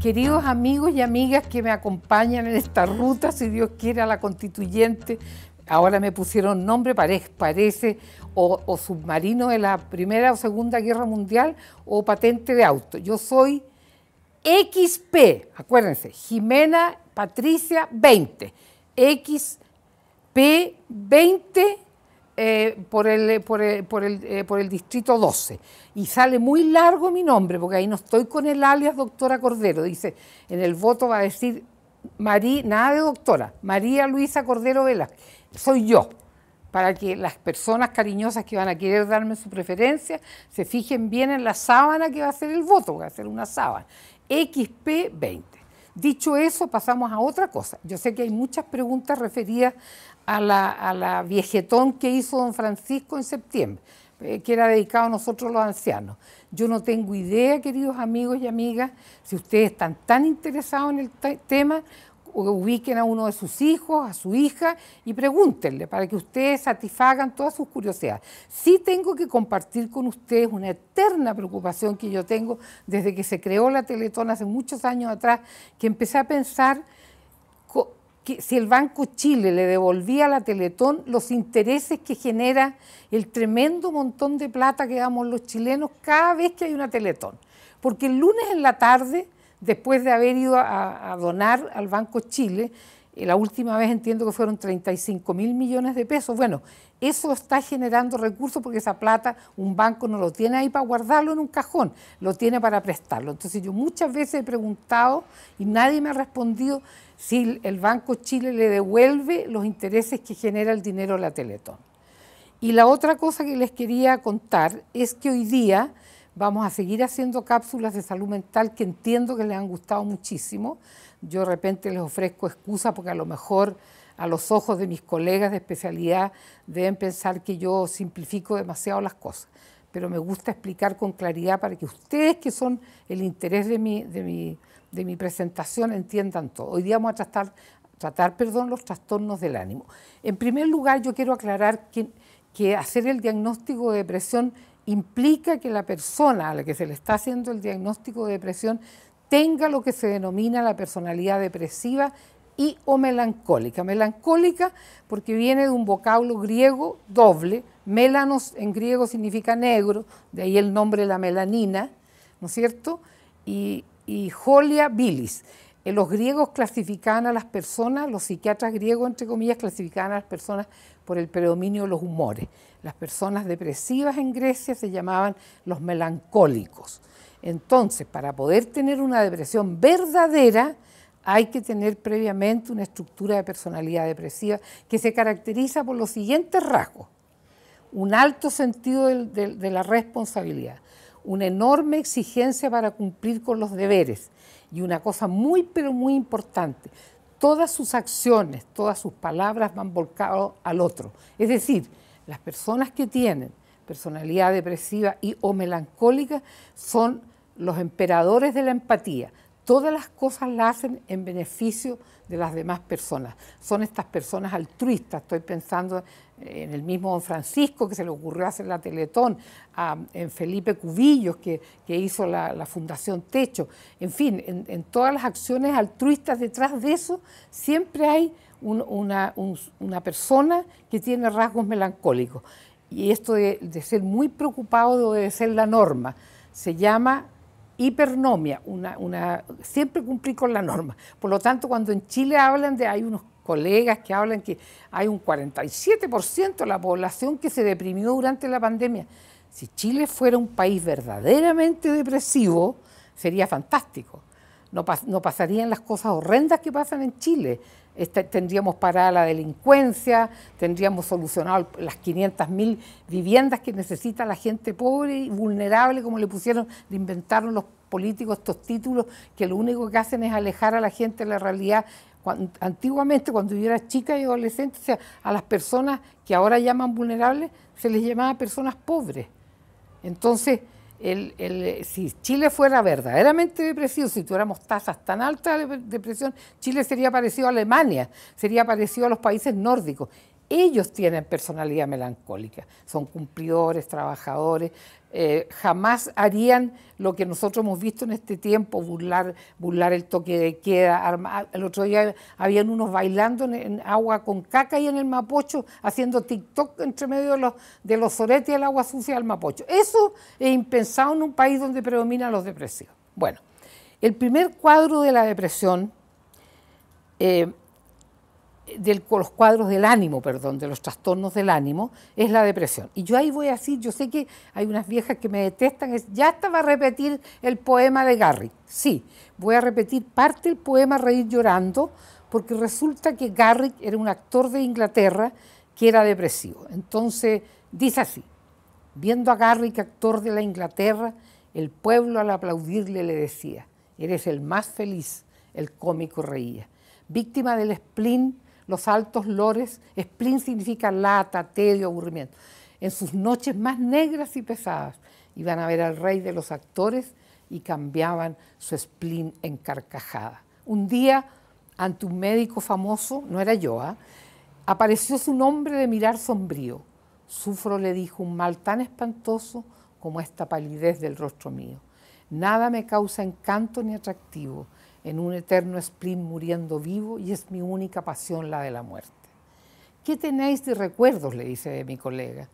Queridos amigos y amigas que me acompañan en esta ruta, si Dios quiere, a la constituyente, ahora me pusieron nombre, parece, parece o, o, submarino de la Primera o Segunda Guerra Mundial o patente de auto. Yo soy XP, acuérdense, Jimena Patricia 20, XP 20 eh, eh, por, el, por, eh, distrito 12. Y sale muy largo mi nombre, porque ahí no estoy con el alias doctora Cordero. Dice, en el voto va a decir María, nada de doctora, María Luisa Cordero Velázquez. Soy yo, para que las personas cariñosas que van a querer darme su preferencia se fijen bien en la sábana que va a ser el voto, va a ser una sábana. XP20. Dicho eso, pasamos a otra cosa. Yo sé que hay muchas preguntas referidas a la, viejetón que hizo don Francisco en septiembre, eh, que era dedicado a nosotros los ancianos. Yo no tengo idea, queridos amigos y amigas, si ustedes están tan interesados en el tema, ubiquen a uno de sus hijos, a su hija, y pregúntenle para que ustedes satisfagan todas sus curiosidades. Sí tengo que compartir con ustedes una eterna preocupación que yo tengo desde que se creó la Teletón hace muchos años atrás, que empecé a pensar que si el Banco Chile le devolvía a la Teletón los intereses que genera el tremendo montón de plata que damos los chilenos cada vez que hay una Teletón. Porque el lunes en la tarde después de haber ido a, donar al Banco Chile, eh, la última vez entiendo que fueron 35 mil millones de pesos. Bueno, eso está generando recursos porque esa plata un banco no lo tiene ahí para guardarlo en un cajón, lo tiene para prestarlo. Entonces yo muchas veces he preguntado y nadie me ha respondido si el Banco Chile le devuelve los intereses que genera el dinero a la Teletón. Y la otra cosa que les quería contar es que hoy día Vamos a seguir haciendo cápsulas de salud mental que entiendo que les han gustado muchísimo. Yo de repente les ofrezco excusa porque a lo mejor a los ojos de mis colegas de especialidad deben pensar que yo simplifico demasiado las cosas. Pero me gusta explicar con claridad para que ustedes, que son el interés de mi, de mi, presentación, entiendan todo. Hoy día vamos a tratar, tratar perdón, los trastornos del ánimo. En primer lugar, yo quiero aclarar que, que hacer el diagnóstico de depresión implica que la persona a la que se le está haciendo el diagnóstico de depresión tenga lo que se denomina la personalidad depresiva y o melancólica. Melancólica porque viene de un vocablo griego doble. Melanos en griego significa negro, de ahí el nombre la melanina, ¿no es cierto? Y, y jolia bilis. Eh, los griegos clasificaban a las personas, los psiquiatras griegos, entre comillas, clasificaban a las personas por el predominio de los humores. Las personas depresivas en Grecia se llamaban los melancólicos. Entonces, para poder tener una depresión verdadera, hay que tener previamente una estructura de personalidad depresiva que se caracteriza por los siguientes rasgos. Un alto sentido de la responsabilidad, una enorme exigencia para cumplir con los deberes, y una cosa muy, pero muy importante, todas sus acciones, todas sus palabras van volcadas al otro. Es decir, las personas que tienen personalidad depresiva y o melancólica son los emperadores de la empatía, todas las cosas las hacen en beneficio de las demás personas. Son estas personas altruistas, estoy pensando en el mismo don Francisco que se le ocurrió hacer la Teletón, en Felipe Cubillos que, hizo la, Fundación Techo, en fin, en, todas las acciones altruistas detrás de eso siempre hay una, persona que tiene rasgos melancólicos. Y esto de, de ser muy preocupado de ser la norma se llama hipernomia, una, una, siempre cumplir con la norma. Por lo tanto, cuando en Chile hablan de, hay unos colegas que hablan que hay un 47% de la población que se deprimió durante la pandemia. Si Chile fuera un país verdaderamente depresivo, sería fantástico. No, no pasarían las cosas horrendas que pasan en Chile. Este, tendríamos parada la delincuencia, tendríamos solucionado las 500.000 viviendas que necesita la gente pobre y vulnerable, como le pusieron, le inventaron los políticos estos títulos que lo único que hacen es alejar a la gente de la realidad. antiguamente, cuando yo era chica y adolescente, a las personas que ahora llaman vulnerables se les llamaba personas pobres. Entonces, el, el, si Chile fuera verdaderamente depresivo, si tuviéramos tasas tan altas de depresión, Chile sería parecido a Alemania, sería parecido a los países nórdicos ellos tienen personalidad melancólica, son cumplidores, trabajadores, eh, jamás harían lo que nosotros hemos visto en este tiempo, burlar, el toque de queda. el otro día habían unos bailando en, agua con caca y en el Mapocho, haciendo TikTok entre medio de los, de soretes y el agua sucia del Mapocho. Eso es impensado en un país donde predominan los depresivos. Bueno, el primer cuadro de la depresión... Eh, de los cuadros del ánimo, perdón, de los trastornos del ánimo, es la depresión. Y yo ahí voy así, yo sé que hay unas viejas que me detestan, es, ya estaba a repetir el poema de Garrick. Sí, voy a repetir parte del poema Reír llorando, porque resulta que Garrick era un actor de Inglaterra que era depresivo. Entonces, dice así, viendo a Garrick, actor de la Inglaterra, el pueblo al aplaudirle le decía, eres el más feliz, el cómico reía. Víctima del spleen, los altos lores, spleen significa lata, tedio, aburrimiento, en sus noches más negras y pesadas, iban a ver al rey de los actores y cambiaban su spleen en carcajada. Un día, ante un médico famoso, no era yo, ¿ah? apareció su nombre de mirar sombrío. Sufro le dijo un mal tan espantoso como esta palidez del rostro mío. Nada me causa encanto ni atractivo en un eterno spleen muriendo vivo y es mi única pasión la de la muerte. ¿Qué tenéis de recuerdos? le dice mi colega.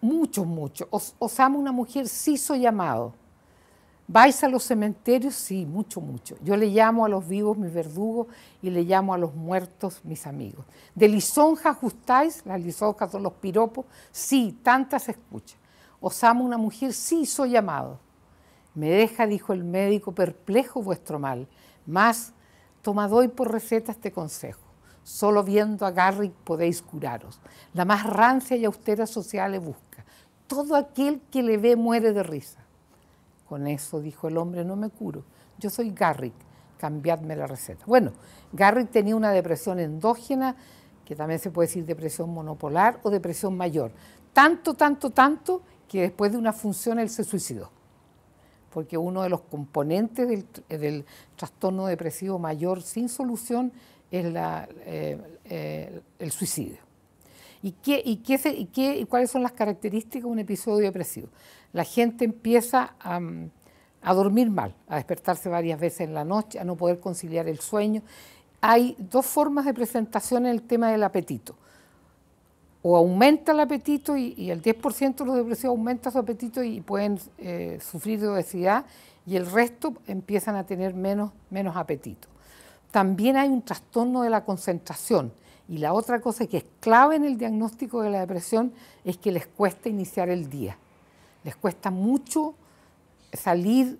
Muchos, muchos. Os, amo una mujer, sí soy amado. ¿Vais a los cementerios? Sí, mucho, mucho. Yo le llamo a los vivos mis verdugos y le llamo a los muertos mis amigos. ¿De lisonja ajustáis? Las lisonjas son los piropos. Sí, tantas escuchas. ¿Os amo una mujer? Sí, soy amado. Me deja, dijo el médico, perplejo vuestro mal, Más, tomad hoy por receta este consejo. Solo viendo a Garrick podéis curaros. La más rancia y austera social le busca. Todo aquel que le ve muere de risa. Con eso, dijo el hombre, no me curo. Yo soy Garrick, cambiadme la receta. Bueno, Garrick tenía una depresión endógena, que también se puede decir depresión monopolar o depresión mayor. Tanto, tanto, tanto, que después de una función él se suicidó porque uno de los componentes eh, del, trastorno depresivo mayor sin solución es eh, eh, el suicidio. ¿Y, qué, y, qué, y, qué, ¿Y, cuáles son las características de un episodio depresivo? La gente empieza mm, a dormir mal, a despertarse varias veces en la noche, a no poder conciliar el sueño. Hay dos formas de presentación en el tema del apetito o aumenta el apetito y, el 10% de los depresivos aumenta su apetito y pueden eh, sufrir de obesidad y el resto empiezan a tener menos, menos apetito. También hay un trastorno de la concentración y la otra cosa que es clave en el diagnóstico de la depresión es que les cuesta iniciar el día, les cuesta mucho salir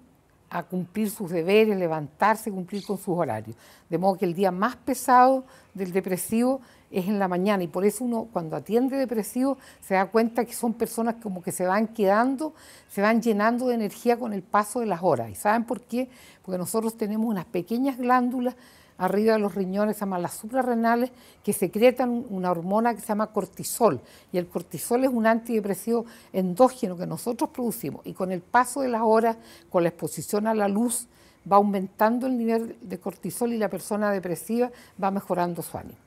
a cumplir sus deberes, levantarse, cumplir con sus horarios. De modo que el día más pesado del depresivo es en la mañana y por eso uno cuando atiende depresivo se da cuenta que son personas como que se van quedando, se van llenando de energía con el paso de las horas. ¿Y saben por qué? Porque nosotros tenemos unas pequeñas glándulas arriba de los riñones, se llaman las suprarrenales, que secretan una hormona que se llama cortisol. Y el cortisol es un antidepresivo endógeno que nosotros producimos. Y con el paso de las horas, con la exposición a la luz, va aumentando el nivel de cortisol y la persona depresiva va mejorando su ánimo.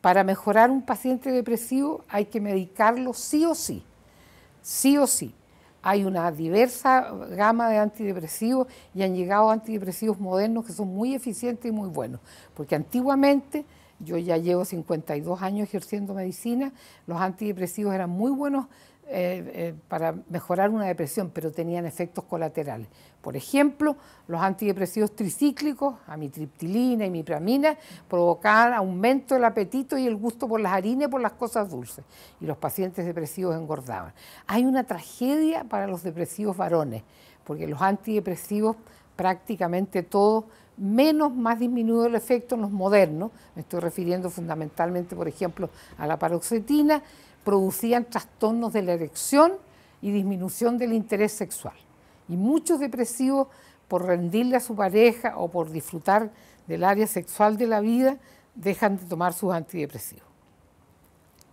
Para mejorar un paciente depresivo hay que medicarlo sí o sí, sí o sí, hay una diversa gama de antidepresivos y han llegado antidepresivos modernos que son muy eficientes y muy buenos, porque antiguamente yo ya llevo 52 años ejerciendo medicina, los antidepresivos eran muy buenos eh, eh, para mejorar una depresión, pero tenían efectos colaterales. Por ejemplo, los antidepresivos tricíclicos, amitriptilina y mipramina, provocaban aumento del apetito y el gusto por las harinas y por las cosas dulces, y los pacientes depresivos engordaban. Hay una tragedia para los depresivos varones, porque los antidepresivos prácticamente todos menos más disminuido el efecto en los modernos, me estoy refiriendo fundamentalmente, por ejemplo, a la paroxetina, producían trastornos de la erección y disminución del interés sexual. Y muchos depresivos, por rendirle a su pareja o por disfrutar del área sexual de la vida, dejan de tomar sus antidepresivos.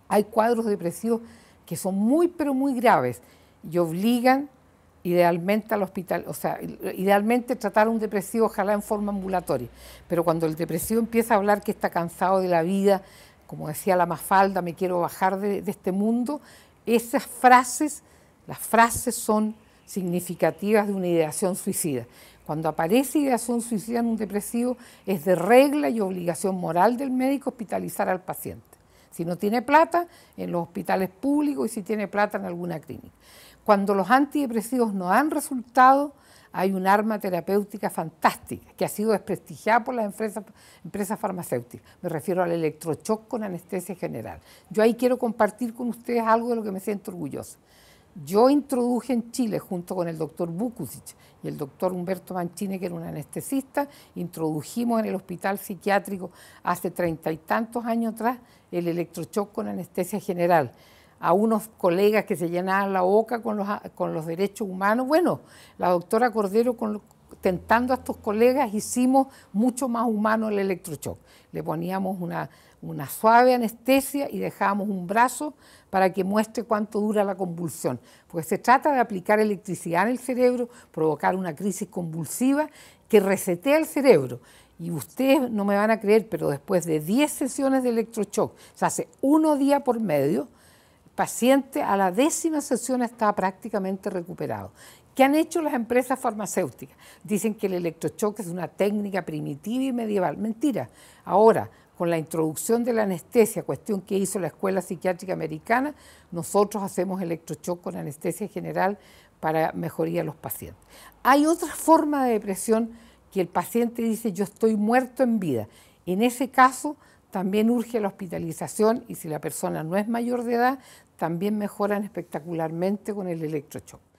Hay cuadros depresivos que son muy, pero muy graves y obligan idealmente al hospital, o sea, idealmente tratar a un depresivo ojalá en forma ambulatoria, pero cuando el depresivo empieza a hablar que está cansado de la vida, como decía la Mafalda, me quiero bajar de, este mundo, esas frases, las frases son significativas de una ideación suicida. Cuando aparece ideación suicida en un depresivo, es de regla y obligación moral del médico hospitalizar al paciente. Si no tiene plata, en los hospitales públicos y si tiene plata en alguna clínica. Cuando los antidepresivos no han resultado, hay un arma terapéutica fantástica que ha sido desprestigiada por las empresas, farmacéuticas. Me refiero al electrochoc con anestesia general. Yo ahí quiero compartir con ustedes algo de lo que me siento orgulloso. Yo introduje en Chile, junto con el doctor Bukusic y el doctor Humberto Manchine, que era un anestesista, introdujimos en el hospital psiquiátrico hace treinta y tantos años atrás el electrochoc con anestesia general a unos colegas que se llenaban la boca con los, con los derechos humanos. Bueno, la doctora Cordero con, tentando a estos colegas hicimos mucho más humano el electrochoc. Le poníamos una, suave anestesia y dejábamos un brazo para que muestre cuánto dura la convulsión, porque se trata de aplicar electricidad en el cerebro, provocar una crisis convulsiva que resetea el cerebro. Y ustedes no me van a creer, pero después de 10 sesiones de electrochoc, se hace uno día por medio, paciente a la décima sesión está prácticamente recuperado. ¿Qué han hecho las empresas farmacéuticas? Dicen que el electrochoque es una técnica primitiva y medieval. Mentira. Ahora, con la introducción de la anestesia, cuestión que hizo la Escuela Psiquiátrica Americana, nosotros hacemos electrochoque con anestesia general para mejoría a los pacientes. Hay otra forma de depresión que el paciente dice yo estoy muerto en vida. En ese caso, también urge la hospitalización y si la persona no es mayor de edad, también mejoran espectacularmente con el electrochoque.